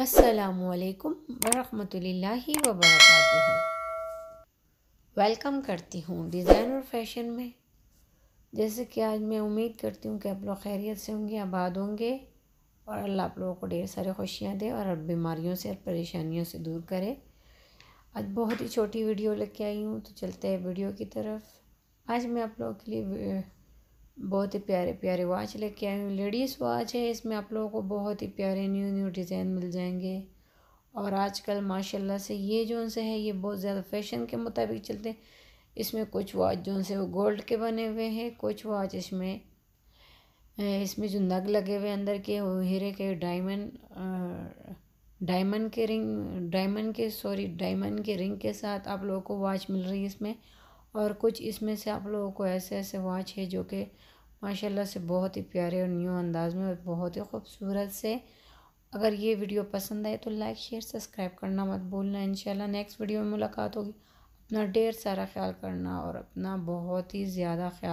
असलकम वरहमतुल्ला वबरक वेलकम करती हूँ डिज़ाइन और फैशन में जैसे कि आज मैं उम्मीद करती हूँ कि आप लोग खैरियत से होंगे आबाद होंगे और अल्लाह आप लोगों को ढेर सारे खुशियाँ दे और बीमारियों से और परेशानियों से दूर करे आज बहुत ही छोटी वीडियो लेके आई हूँ तो चलते हैं वीडियो की तरफ आज मैं आप लोगों के लिए बहुत ही प्यारे प्यारे वॉच लेके आई हूँ लेडीज़ वॉच है इसमें आप लोगों को बहुत ही प्यारे न्यू न्यू डिज़ाइन मिल जाएंगे और आजकल माशाल्लाह से ये जो उनसे है ये बहुत ज़्यादा फैशन के मुताबिक चलते हैं इसमें कुछ वॉच जो से वो गोल्ड के बने हुए हैं कुछ वॉच इसमें इसमें जो नग लगे हुए अंदर के वो हीरे के डायमंड डायमंड के रिंग डायमंड के सॉरी डायमंड के रिंग के साथ आप लोगों को वॉच मिल रही है इसमें और कुछ इसमें से आप लोगों को ऐसे ऐसे वॉच है जो कि माशाल्लाह से बहुत ही प्यारे और न्यू अंदाज में और बहुत ही खूबसूरत से अगर ये वीडियो पसंद आए तो लाइक शेयर सब्सक्राइब करना मत भूलना इंशाल्लाह नेक्स्ट वीडियो में मुलाकात होगी अपना ढेर सारा ख्याल करना और अपना बहुत ही ज़्यादा ख्याल